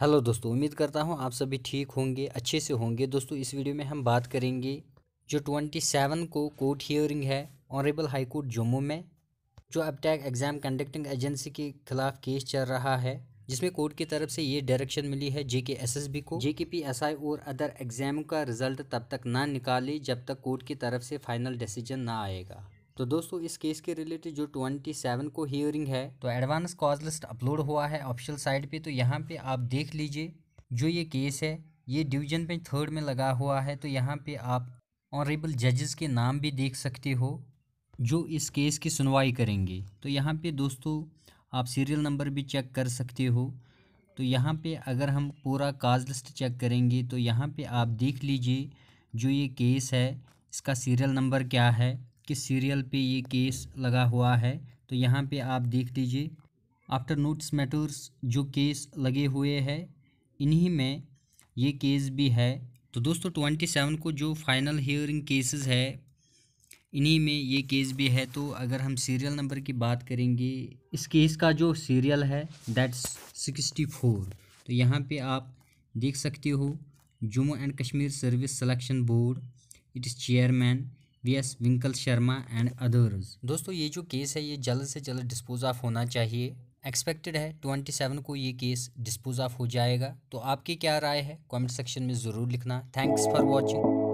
hello दोस्तों उम्मीद करता हूँ आप सभी ठीक होंगे अच्छे से होंगे दोस्तों इस वीडियो में हम बात करेंगे जो ट्वेंटी सेवन को कोर्ट हियरिंग है ऑनरेबल हाई कोर्ट जम्मू में जो अब टैग एग्ज़ाम कंडक्टिंग एजेंसी के खिलाफ केस चल रहा है जिसमें कोर्ट की तरफ से ये डायरेक्शन मिली है जे के एस एस बी को जे के पी एस आई और अदर एग्जाम का रिजल्ट तब तक ना निकाले जब तक कोर्ट की तरफ से फाइनल डिसीजन ना आएगा तो दोस्तों इस केस के रिलेटेड जो 27 को हियरिंग है तो एडवांस कॉज लिस्ट अपलोड हुआ है ऑफिशियल साइट पे तो यहाँ पे आप देख लीजिए जो ये केस है ये डिवीजन पे थर्ड में लगा हुआ है तो यहाँ पे आप ऑनरेबल जजेस के नाम भी देख सकते हो जो इस केस की सुनवाई करेंगे तो यहाँ पे दोस्तों आप सीरियल नंबर भी चेक कर सकते हो तो यहाँ पर अगर हम पूरा काज लिस्ट चेक करेंगे तो यहाँ पर आप देख लीजिए जो ये केस है इसका सीरियल नंबर क्या है के सीरियल पे ये केस लगा हुआ है तो यहाँ पे आप देख लीजिए आफ्टर नोट्स मैटर्स जो केस लगे हुए हैं इन्हीं में ये केस भी है तो दोस्तों ट्वेंटी सेवन को जो फाइनल हियरिंग केसेस है इन्हीं में ये केस भी है तो अगर हम सीरियल नंबर की बात करेंगे इस केस का जो सीरियल है दैट्स सिक्सटी फोर तो यहाँ पे आप देख सकते हो Jammu and Kashmir service selection board it is chairman V S Vinkal Sharma and others दोस्तों ये जो केस है ये जल्द से जल्द डिस्पोज ऑफ होना चाहिए एक्सपेक्टेड है ट्वेंटी सेवन को ये केस डिस्पोज ऑफ हो जाएगा तो आपकी क्या राय है कमेंट सेक्शन में ज़रूर लिखना थैंक्स फॉर वॉचिंग